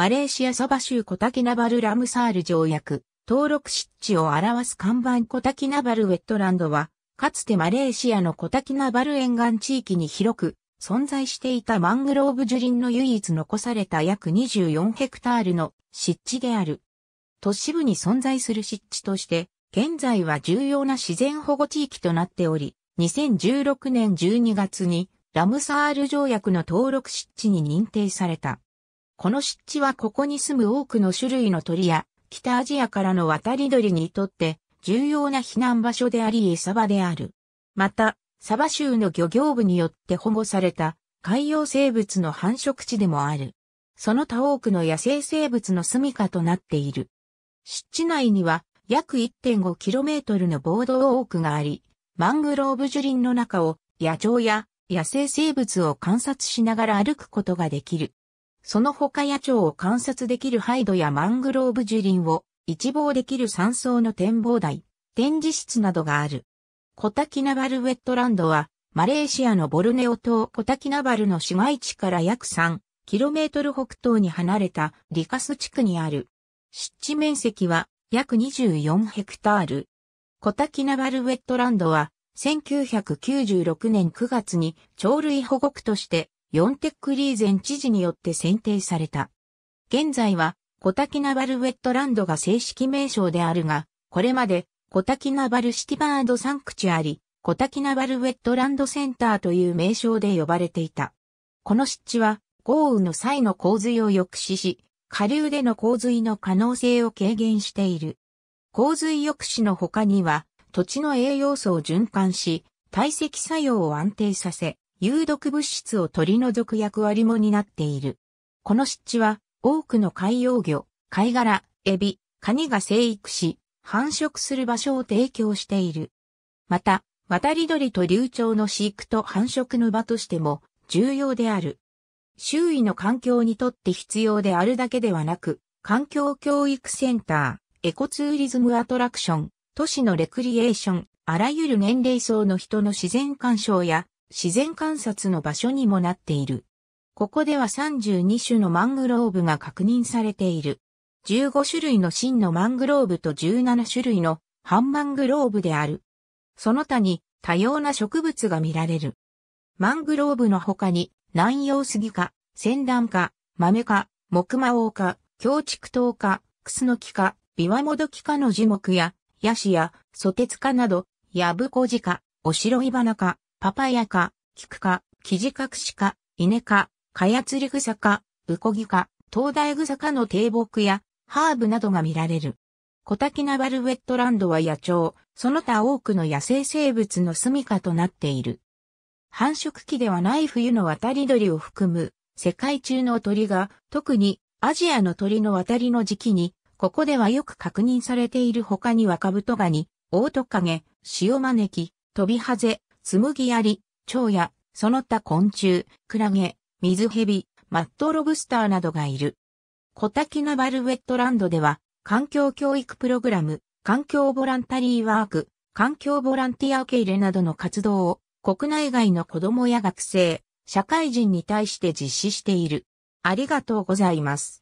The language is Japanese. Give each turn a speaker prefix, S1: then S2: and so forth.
S1: マレーシアサバ州コタキナバルラムサール条約、登録湿地を表す看板コタキナバルウェットランドは、かつてマレーシアのコタキナバル沿岸地域に広く存在していたマングローブ樹林の唯一残された約24ヘクタールの湿地である。都市部に存在する湿地として、現在は重要な自然保護地域となっており、2016年12月にラムサール条約の登録湿地に認定された。この湿地はここに住む多くの種類の鳥や、北アジアからの渡り鳥にとって重要な避難場所であり餌場である。また、サバ州の漁業部によって保護された海洋生物の繁殖地でもある。その他多くの野生生物の住処となっている。湿地内には約 1.5km のボード多くがあり、マングローブ樹林の中を野鳥や野生生物を観察しながら歩くことができる。その他野鳥を観察できるハイドやマングローブ樹林を一望できる山荘の展望台、展示室などがある。コタキナバルウェットランドは、マレーシアのボルネオ島コタキナバルの市街地から約 3km 北東に離れたリカス地区にある。湿地面積は約24ヘクタール。コタキナバルウェットランドは1996年9月に鳥類保護区としてヨンテックリーゼン知事によって選定された。現在は、コタキナバルウェットランドが正式名称であるが、これまで、コタキナバルシティバードサンクチュアリ、コタキナバルウェットランドセンターという名称で呼ばれていた。この湿地は、豪雨の際の洪水を抑止し、下流での洪水の可能性を軽減している。洪水抑止の他には、土地の栄養素を循環し、堆積作用を安定させ、有毒物質を取り除く役割も担っている。この湿地は多くの海洋魚、貝殻、エビ、カニが生育し、繁殖する場所を提供している。また、渡り鳥と流鳥の飼育と繁殖の場としても重要である。周囲の環境にとって必要であるだけではなく、環境教育センター、エコツーリズムアトラクション、都市のレクリエーション、あらゆる年齢層の人の自然干渉や自然観察の場所にもなっている。ここでは32種のマングローブが確認されている。15種類の真のマングローブと17種類の半マングローブである。その他に多様な植物が見られる。マングローブの他に南洋杉科、仙段科、豆科、木魔王科、強竹刀科、クスノキ科、ビワモドキ科の樹木や、ヤシや、ソテツ科など、ヤブコジ科、おロイい花科、パパヤか、キクか、キジカクシか、イネか、カヤツリグサか、ウコギか、東大グサかの低木や、ハーブなどが見られる。コタキナバルウェットランドは野鳥、その他多くの野生生物の住処となっている。繁殖期ではない冬の渡り鳥を含む世界中の鳥が特にアジアの鳥の渡りの時期にここではよく確認されている他にはカブトガニ、オオトカゲ、シオマネキ、トビハゼ、紬やり、蝶や、その他昆虫、クラゲ、水蛇、マットロブスターなどがいる。小滝ナバルウェットランドでは、環境教育プログラム、環境ボランタリーワーク、環境ボランティア受け入れなどの活動を国内外の子供や学生、社会人に対して実施している。ありがとうございます。